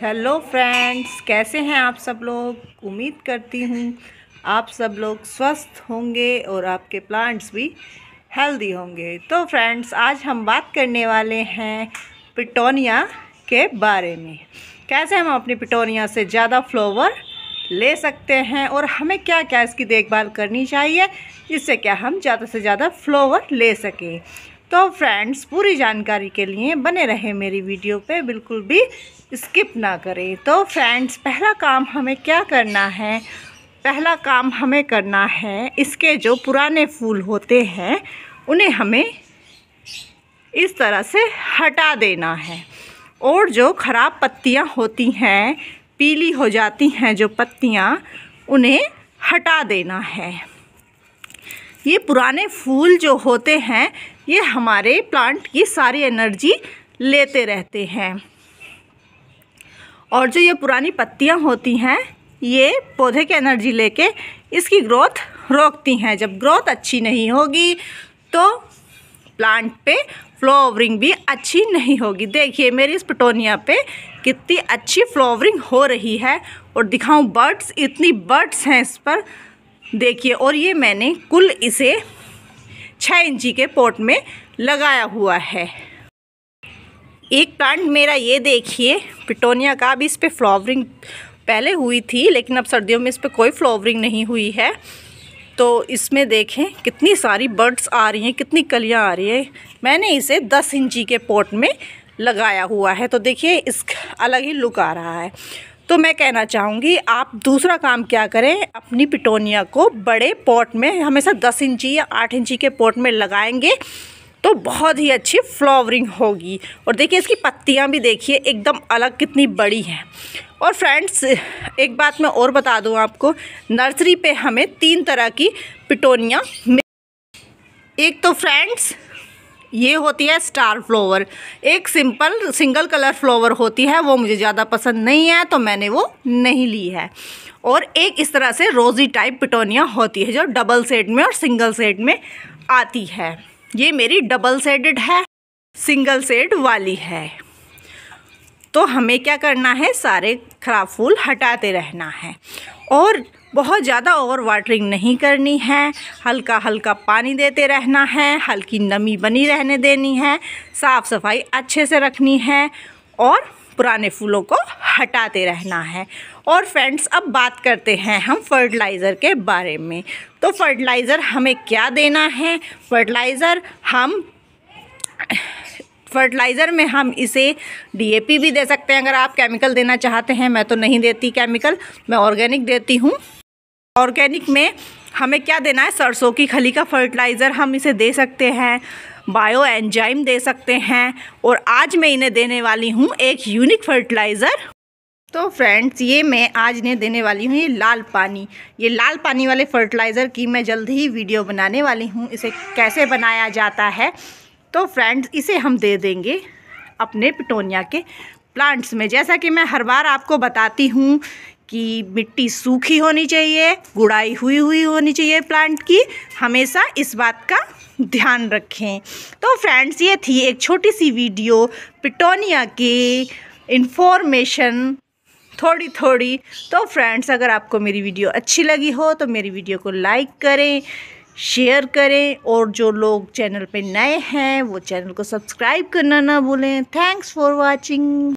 hello friends कैसे हैं आप सब लोग उम्मीद करती हूँ आप सब लोग स्वस्थ होंगे और आपके प्लांट्स भी हेल्दी होंगे तो फ्रेंड्स आज हम बात करने वाले हैं पिटोनिया के बारे में कैसे हम अपनी पिटोनिया से ज़्यादा फ्लोवर ले सकते हैं और हमें क्या क्या इसकी देखभाल करनी चाहिए जिससे क्या हम ज़्यादा से ज़्यादा फ्लोवर ले सकें तो फ्रेंड्स पूरी जानकारी के लिए बने रहे मेरी वीडियो पे बिल्कुल भी स्किप ना करें तो फ्रेंड्स पहला काम हमें क्या करना है पहला काम हमें करना है इसके जो पुराने फूल होते हैं उन्हें हमें इस तरह से हटा देना है और जो ख़राब पत्तियां होती हैं पीली हो जाती हैं जो पत्तियां उन्हें हटा देना है ये पुराने फूल जो होते हैं ये हमारे प्लांट की सारी एनर्जी लेते रहते हैं और जो ये पुरानी पत्तियाँ होती हैं ये पौधे की एनर्जी लेके इसकी ग्रोथ रोकती हैं जब ग्रोथ अच्छी नहीं होगी तो प्लांट पे फ्लावरिंग भी अच्छी नहीं होगी देखिए मेरी इस पटोनिया पे कितनी अच्छी फ्लावरिंग हो रही है और दिखाऊं बर्ड्स इतनी बर्ड्स हैं इस पर देखिए और ये मैंने कुल इसे छः इंची के पॉट में लगाया हुआ है एक प्लांट मेरा ये देखिए पिटोनिया का अभी इस पर फ्लावरिंग पहले हुई थी लेकिन अब सर्दियों में इस पर कोई फ्लावरिंग नहीं हुई है तो इसमें देखें कितनी सारी बर्ड्स आ रही हैं कितनी कलियां आ रही हैं मैंने इसे 10 इंची के पॉट में लगाया हुआ है तो देखिए इस अलग ही लुक आ रहा है तो मैं कहना चाहूँगी आप दूसरा काम क्या करें अपनी पिटोनिया को बड़े पॉट में हमेशा दस इंची या आठ इंची के पॉट में लगाएंगे तो बहुत ही अच्छी फ्लावरिंग होगी और देखिए इसकी पत्तियाँ भी देखिए एकदम अलग कितनी बड़ी हैं और फ्रेंड्स एक बात मैं और बता दूँ आपको नर्सरी पे हमें तीन तरह की पिटोनिया एक तो फ्रेंड्स ये होती है स्टार फ्लोवर एक सिंपल सिंगल कलर फ्लोवर होती है वो मुझे ज़्यादा पसंद नहीं है तो मैंने वो नहीं ली है और एक इस तरह से रोज़ी टाइप पिटोनिया होती है जो डबल सेट में और सिंगल सेट में आती है ये मेरी डबल सेडेड है सिंगल सेट वाली है तो हमें क्या करना है सारे खराब फूल हटाते रहना है और बहुत ज़्यादा ओवर वाटरिंग नहीं करनी है हल्का हल्का पानी देते रहना है हल्की नमी बनी रहने देनी है साफ़ सफाई अच्छे से रखनी है और पुराने फूलों को हटाते रहना है और फ्रेंड्स अब बात करते हैं हम फर्टिलाइज़र के बारे में तो फर्टिलाइज़र हमें क्या देना है फर्टिलाइज़र हम फर्टिलाइज़र में हम इसे डीएपी भी दे सकते हैं अगर आप केमिकल देना चाहते हैं मैं तो नहीं देती केमिकल मैं ऑर्गेनिक देती हूँ ऑर्गेनिक में हमें क्या देना है सरसों की खली का फर्टिलाइज़र हम इसे दे सकते हैं बायो एंजाइम दे सकते हैं और आज मैं इन्हें देने वाली हूँ एक यूनिक फर्टिलाइज़र तो फ्रेंड्स ये मैं आज इन्हें देने वाली हूँ ये लाल पानी ये लाल पानी वाले फर्टिलाइज़र की मैं जल्द ही वीडियो बनाने वाली हूँ इसे कैसे बनाया जाता है तो फ्रेंड्स इसे हम दे देंगे अपने पिटोनिया के प्लांट्स में जैसा कि मैं हर बार आपको बताती हूँ कि मिट्टी सूखी होनी चाहिए गुड़ाई हुई हुई होनी चाहिए प्लांट की हमेशा इस बात का ध्यान रखें तो फ्रेंड्स ये थी एक छोटी सी वीडियो पिटोनिया की इन्फॉर्मेशन थोड़ी थोड़ी तो फ्रेंड्स अगर आपको मेरी वीडियो अच्छी लगी हो तो मेरी वीडियो को लाइक करें शेयर करें और जो लोग चैनल पे नए हैं वो चैनल को सब्सक्राइब करना ना भूलें थैंक्स फॉर वाचिंग